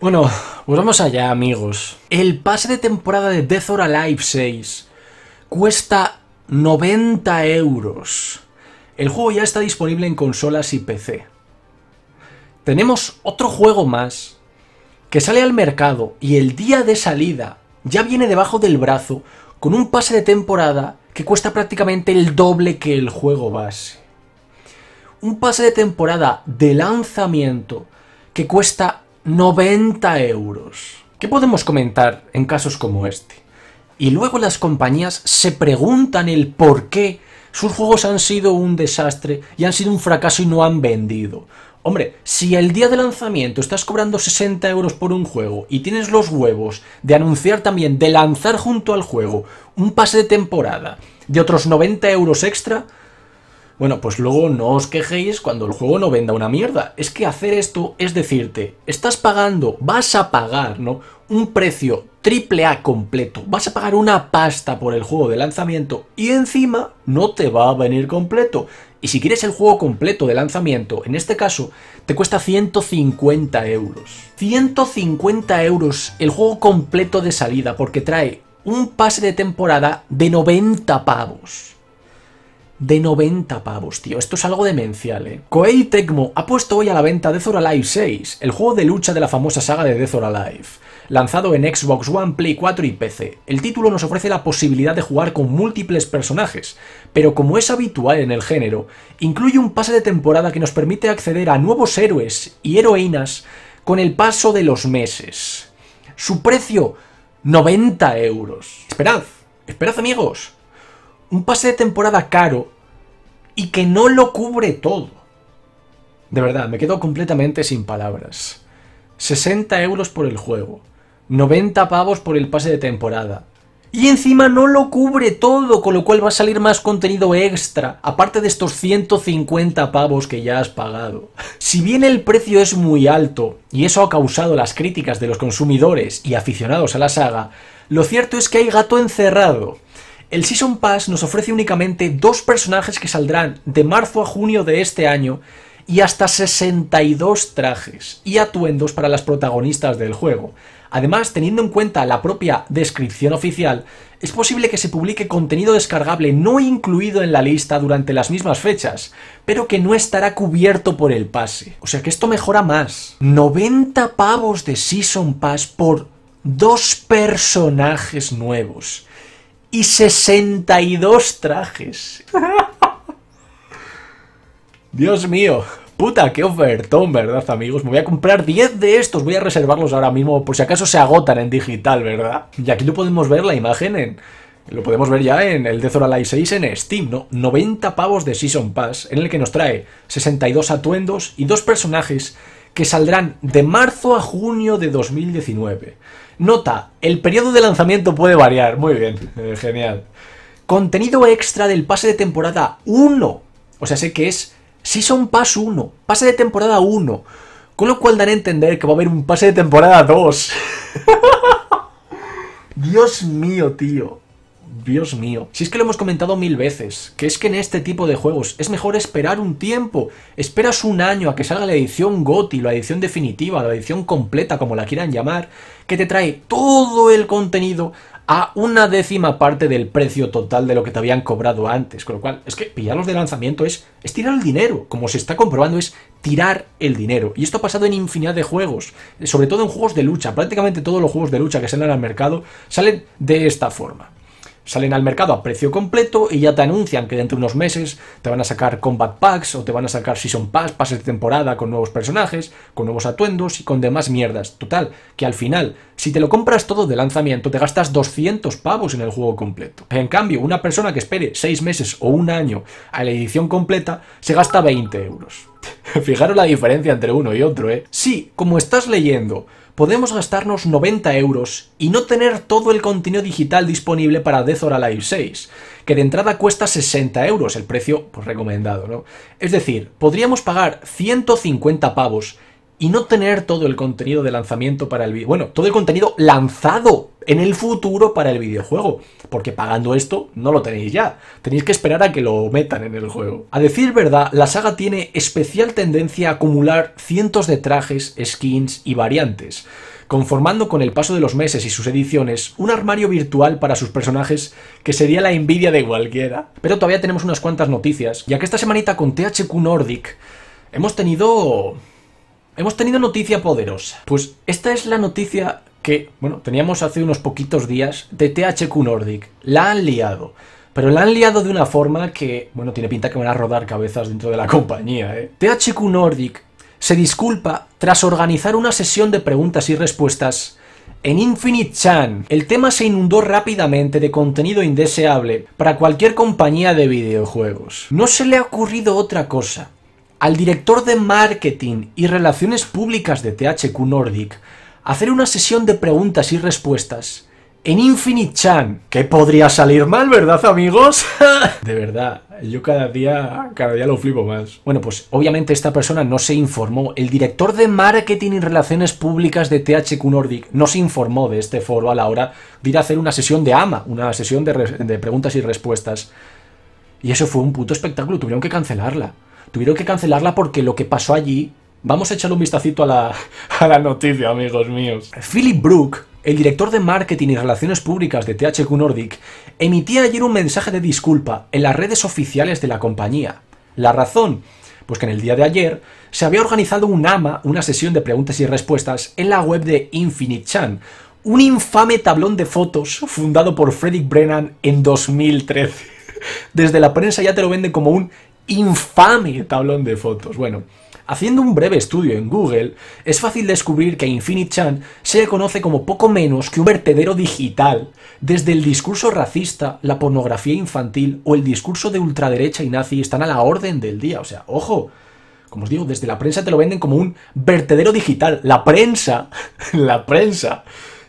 Bueno, pues vamos allá, amigos. El pase de temporada de Death or Alive 6 cuesta 90 euros. El juego ya está disponible en consolas y PC. Tenemos otro juego más que sale al mercado y el día de salida ya viene debajo del brazo con un pase de temporada que cuesta prácticamente el doble que el juego base. Un pase de temporada de lanzamiento que cuesta 90 euros. ¿Qué podemos comentar en casos como este? Y luego las compañías se preguntan el por qué sus juegos han sido un desastre y han sido un fracaso y no han vendido. Hombre, si el día de lanzamiento estás cobrando 60 euros por un juego y tienes los huevos de anunciar también, de lanzar junto al juego un pase de temporada de otros 90 euros extra, bueno, pues luego no os quejéis cuando el juego no venda una mierda. Es que hacer esto es decirte, estás pagando, vas a pagar, ¿no? Un precio triple A completo. Vas a pagar una pasta por el juego de lanzamiento y encima no te va a venir completo. Y si quieres el juego completo de lanzamiento, en este caso, te cuesta 150 euros. 150 euros el juego completo de salida porque trae un pase de temporada de 90 pavos de 90 pavos, tío. Esto es algo demencial, ¿eh? Koei Tecmo ha puesto hoy a la venta Death or Alive 6, el juego de lucha de la famosa saga de Death or Alive. Lanzado en Xbox One, Play 4 y PC, el título nos ofrece la posibilidad de jugar con múltiples personajes, pero como es habitual en el género, incluye un pase de temporada que nos permite acceder a nuevos héroes y heroínas con el paso de los meses. Su precio, 90 euros. Esperad, esperad amigos, un pase de temporada caro y que no lo cubre todo. De verdad, me quedo completamente sin palabras. 60 euros por el juego, 90 pavos por el pase de temporada. Y encima no lo cubre todo, con lo cual va a salir más contenido extra, aparte de estos 150 pavos que ya has pagado. Si bien el precio es muy alto, y eso ha causado las críticas de los consumidores y aficionados a la saga, lo cierto es que hay gato encerrado el Season Pass nos ofrece únicamente dos personajes que saldrán de marzo a junio de este año y hasta 62 trajes y atuendos para las protagonistas del juego. Además, teniendo en cuenta la propia descripción oficial, es posible que se publique contenido descargable no incluido en la lista durante las mismas fechas, pero que no estará cubierto por el pase. O sea que esto mejora más. 90 pavos de Season Pass por dos personajes nuevos y 62 trajes. Dios mío, puta, qué ofertón, ¿verdad, amigos? Me voy a comprar 10 de estos, voy a reservarlos ahora mismo por si acaso se agotan en digital, ¿verdad? Y aquí lo podemos ver la imagen en... Lo podemos ver ya en el Death or 6 en Steam, ¿no? 90 pavos de Season Pass, en el que nos trae 62 atuendos y dos personajes que saldrán de marzo a junio de 2019. Nota, el periodo de lanzamiento puede variar. Muy bien, eh, genial. Contenido extra del pase de temporada 1. O sea, sé que es son pase 1, pase de temporada 1. Con lo cual daré a entender que va a haber un pase de temporada 2. Dios mío, tío. Dios mío, si es que lo hemos comentado mil veces, que es que en este tipo de juegos es mejor esperar un tiempo, esperas un año a que salga la edición GOTI, la edición definitiva, la edición completa, como la quieran llamar, que te trae todo el contenido a una décima parte del precio total de lo que te habían cobrado antes, con lo cual es que pillarlos de lanzamiento es, es tirar el dinero, como se está comprobando es tirar el dinero. Y esto ha pasado en infinidad de juegos, sobre todo en juegos de lucha, prácticamente todos los juegos de lucha que salen al mercado salen de esta forma salen al mercado a precio completo y ya te anuncian que dentro de unos meses te van a sacar combat packs o te van a sacar season pass, pases de temporada con nuevos personajes, con nuevos atuendos y con demás mierdas. Total, que al final, si te lo compras todo de lanzamiento, te gastas 200 pavos en el juego completo. En cambio, una persona que espere 6 meses o un año a la edición completa se gasta 20 euros. Fijaros la diferencia entre uno y otro, ¿eh? Sí, como estás leyendo podemos gastarnos 90 euros y no tener todo el contenido digital disponible para Death or Alive 6, que de entrada cuesta 60 euros, el precio pues, recomendado, ¿no? Es decir, podríamos pagar 150 pavos y no tener todo el contenido de lanzamiento para el videojuego. Bueno, todo el contenido lanzado en el futuro para el videojuego. Porque pagando esto no lo tenéis ya. Tenéis que esperar a que lo metan en el juego. A decir verdad, la saga tiene especial tendencia a acumular cientos de trajes, skins y variantes, conformando con el paso de los meses y sus ediciones un armario virtual para sus personajes que sería la envidia de cualquiera. Pero todavía tenemos unas cuantas noticias, ya que esta semanita con THQ Nordic hemos tenido Hemos tenido noticia poderosa. Pues esta es la noticia que, bueno, teníamos hace unos poquitos días de THQ Nordic. La han liado. Pero la han liado de una forma que, bueno, tiene pinta que van a rodar cabezas dentro de la compañía, ¿eh? THQ Nordic se disculpa tras organizar una sesión de preguntas y respuestas en Infinite Chan. El tema se inundó rápidamente de contenido indeseable para cualquier compañía de videojuegos. No se le ha ocurrido otra cosa al director de marketing y relaciones públicas de THQ Nordic hacer una sesión de preguntas y respuestas en Infinite Chan. ¿Qué podría salir mal, verdad, amigos? de verdad, yo cada día, cada día lo flipo más. Bueno, pues obviamente esta persona no se informó. El director de marketing y relaciones públicas de THQ Nordic no se informó de este foro a la hora de ir a hacer una sesión de AMA, una sesión de, de preguntas y respuestas. Y eso fue un puto espectáculo, tuvieron que cancelarla tuvieron que cancelarla porque lo que pasó allí... Vamos a echarle un vistacito a la, a la noticia, amigos míos. Philip Brook, el director de marketing y relaciones públicas de THQ Nordic, emitía ayer un mensaje de disculpa en las redes oficiales de la compañía. La razón, pues que en el día de ayer se había organizado un AMA, una sesión de preguntas y respuestas, en la web de Infinite Chan, un infame tablón de fotos fundado por Frederick Brennan en 2013. Desde la prensa ya te lo venden como un infame tablón de fotos. Bueno, haciendo un breve estudio en Google, es fácil descubrir que Infinite Chan se conoce como poco menos que un vertedero digital, desde el discurso racista, la pornografía infantil o el discurso de ultraderecha y nazi están a la orden del día. O sea, ojo, como os digo, desde la prensa te lo venden como un vertedero digital. La prensa, la prensa,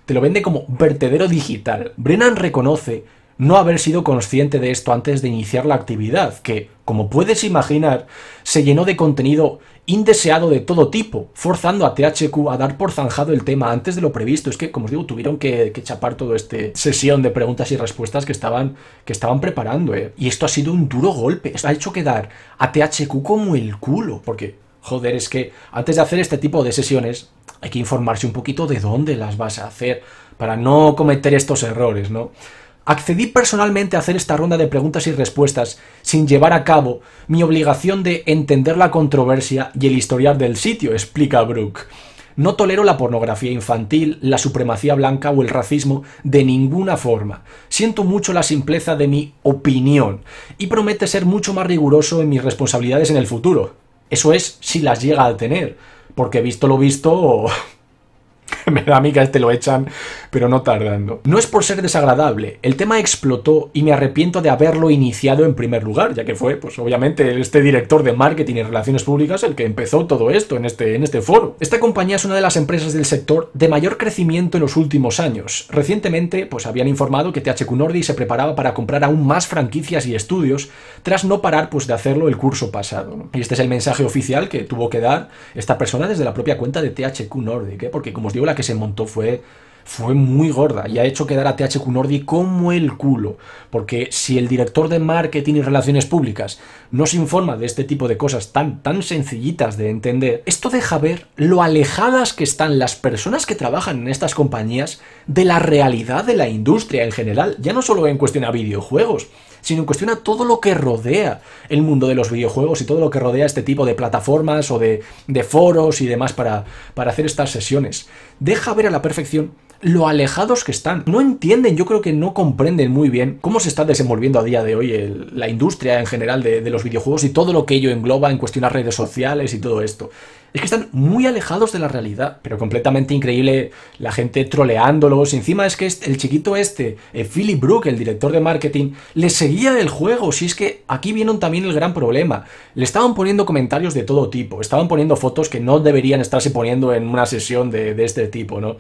te lo vende como vertedero digital. Brennan reconoce no haber sido consciente de esto antes de iniciar la actividad, que, como puedes imaginar, se llenó de contenido indeseado de todo tipo, forzando a THQ a dar por zanjado el tema antes de lo previsto. Es que, como os digo, tuvieron que, chapar toda esta sesión de preguntas y respuestas que estaban, que estaban preparando. Eh. Y esto ha sido un duro golpe. ha hecho quedar a THQ como el culo, porque, joder, es que antes de hacer este tipo de sesiones hay que informarse un poquito de dónde las vas a hacer para no cometer estos errores, ¿no? Accedí personalmente a hacer esta ronda de preguntas y respuestas, sin llevar a cabo mi obligación de entender la controversia y el historial del sitio, explica Brooke. No tolero la pornografía infantil, la supremacía blanca o el racismo de ninguna forma. Siento mucho la simpleza de mi opinión y promete ser mucho más riguroso en mis responsabilidades en el futuro. Eso es si las llega a tener, porque visto lo visto... me da a a este lo echan, pero no tardando. No es por ser desagradable, el tema explotó y me arrepiento de haberlo iniciado en primer lugar, ya que fue, pues obviamente, este director de marketing y relaciones públicas el que empezó todo esto en este, en este foro. Esta compañía es una de las empresas del sector de mayor crecimiento en los últimos años. Recientemente, pues habían informado que THQ Nordic se preparaba para comprar aún más franquicias y estudios, tras no parar pues de hacerlo el curso pasado. Y este es el mensaje oficial que tuvo que dar esta persona desde la propia cuenta de THQ Nordic, ¿eh? porque como os digo, la que se montó fue fue muy gorda y ha hecho quedar a THQ Nordic como el culo, porque si el director de marketing y relaciones públicas no se informa de este tipo de cosas tan, tan sencillitas de entender, esto deja ver lo alejadas que están las personas que trabajan en estas compañías de la realidad de la industria en general, ya no solo en cuestión a videojuegos, sino en cuestión todo lo que rodea el mundo de los videojuegos y todo lo que rodea este tipo de plataformas o de, foros y demás para, hacer estas sesiones. Deja ver a la perfección lo alejados que están. No entienden, yo creo que no comprenden muy bien cómo se está desenvolviendo a día de hoy la industria en general de, los videojuegos y todo lo que ello engloba en cuestión redes sociales y todo esto es que están muy alejados de la realidad, pero completamente increíble la gente troleándolos. Encima es que el chiquito este, eh, Philip Brook, el director de marketing, le seguía el juego. Si es que aquí vieron también el gran problema. Le estaban poniendo comentarios de todo tipo, estaban poniendo fotos que no deberían estarse poniendo en una sesión de este tipo, ¿no?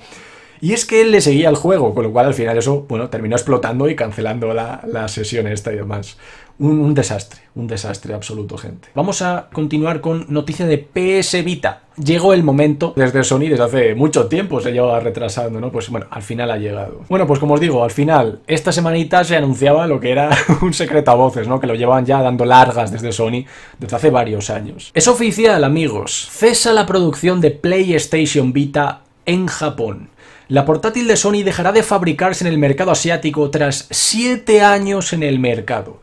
Y es que él le seguía el juego, con lo cual al final eso, bueno, terminó explotando y cancelando la, sesión esta y demás. Un, desastre, un desastre absoluto, gente. Vamos a continuar con noticia de PS Vita. Llegó el momento, desde Sony, desde hace mucho tiempo se llevaba retrasando, ¿no? Pues bueno, al final ha llegado. Bueno, pues como os digo, al final, esta semanita se anunciaba lo que era un secreto a voces, ¿no? Que lo llevaban ya dando largas desde Sony desde hace varios años. Es oficial, amigos. Cesa la producción de PlayStation Vita en Japón. La portátil de Sony dejará de fabricarse en el mercado asiático tras 7 años en el mercado.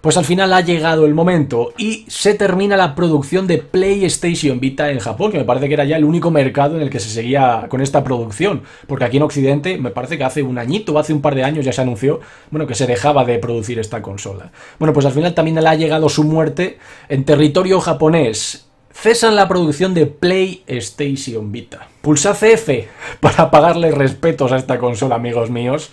Pues al final ha llegado el momento y se termina la producción de PlayStation Vita en Japón, que me parece que era ya el único mercado en el que se seguía con esta producción, porque aquí en Occidente me parece que hace un añito, hace un par de años ya se anunció, bueno, que se dejaba de producir esta consola. Bueno, pues al final también le ha llegado su muerte en territorio japonés Cesan la producción de PlayStation Vita. PULSA CF para pagarle respetos a esta consola, amigos míos,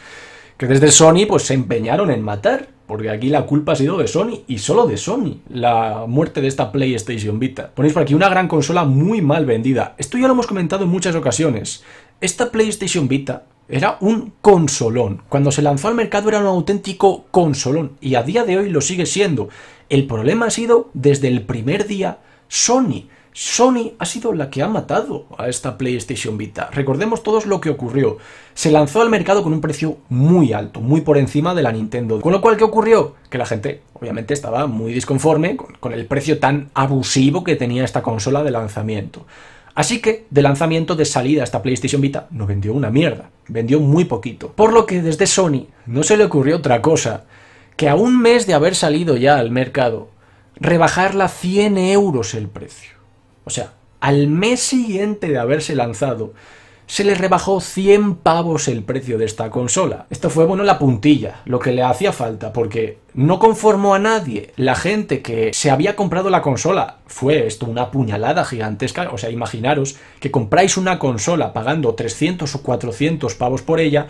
que desde Sony pues se empeñaron en matar, porque aquí la culpa ha sido de Sony y solo de Sony, la muerte de esta PlayStation Vita. Ponéis por aquí una gran consola muy mal vendida. Esto ya lo hemos comentado en muchas ocasiones. Esta PlayStation Vita era un consolón. Cuando se lanzó al mercado era un auténtico consolón y a día de hoy lo sigue siendo. El problema ha sido desde el primer día Sony. Sony ha sido la que ha matado a esta PlayStation Vita. Recordemos todos lo que ocurrió. Se lanzó al mercado con un precio muy alto, muy por encima de la Nintendo. Con lo cual, ¿qué ocurrió? Que la gente, obviamente, estaba muy disconforme con, el precio tan abusivo que tenía esta consola de lanzamiento. Así que, de lanzamiento, de salida, esta PlayStation Vita no vendió una mierda, vendió muy poquito. Por lo que desde Sony no se le ocurrió otra cosa que a un mes de haber salido ya al mercado, rebajarla 100 euros el precio. O sea, al mes siguiente de haberse lanzado, se le rebajó 100 pavos el precio de esta consola. Esto fue, bueno, la puntilla, lo que le hacía falta, porque no conformó a nadie. La gente que se había comprado la consola fue esto, una puñalada gigantesca. O sea, imaginaros que compráis una consola pagando 300 o 400 pavos por ella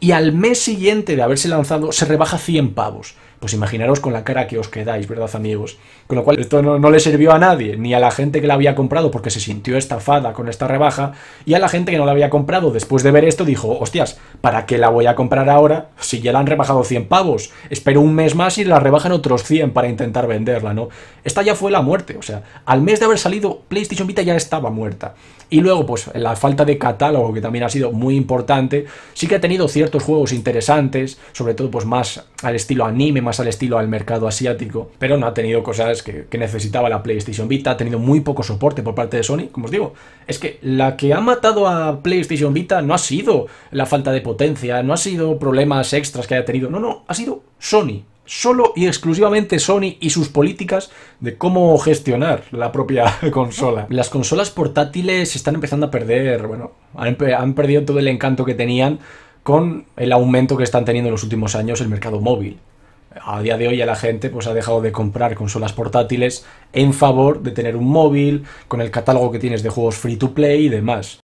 y al mes siguiente de haberse lanzado se rebaja 100 pavos. Pues imaginaros con la cara que os quedáis, ¿verdad, amigos? Con lo cual, esto no, no, le sirvió a nadie, ni a la gente que la había comprado porque se sintió estafada con esta rebaja, y a la gente que no la había comprado después de ver esto dijo, hostias, ¿para qué la voy a comprar ahora si ya la han rebajado 100 pavos? Espero un mes más y la rebajan otros 100 para intentar venderla, ¿no? Esta ya fue la muerte, o sea, al mes de haber salido, PlayStation Vita ya estaba muerta. Y luego, pues, la falta de catálogo, que también ha sido muy importante, sí que ha tenido ciertos juegos interesantes, sobre todo, pues, más al estilo anime, más al estilo al mercado asiático, pero no ha tenido cosas que, necesitaba la PlayStation Vita, ha tenido muy poco soporte por parte de Sony, como os digo, es que la que ha matado a PlayStation Vita no ha sido la falta de potencia, no ha sido problemas extras que haya tenido, no, no, ha sido Sony. Solo y exclusivamente Sony y sus políticas de cómo gestionar la propia consola. Las consolas portátiles están empezando a perder, bueno, han perdido todo el encanto que tenían con el aumento que están teniendo en los últimos años el mercado móvil a día de hoy a la gente pues ha dejado de comprar consolas portátiles en favor de tener un móvil, con el catálogo que tienes de juegos free to play y demás.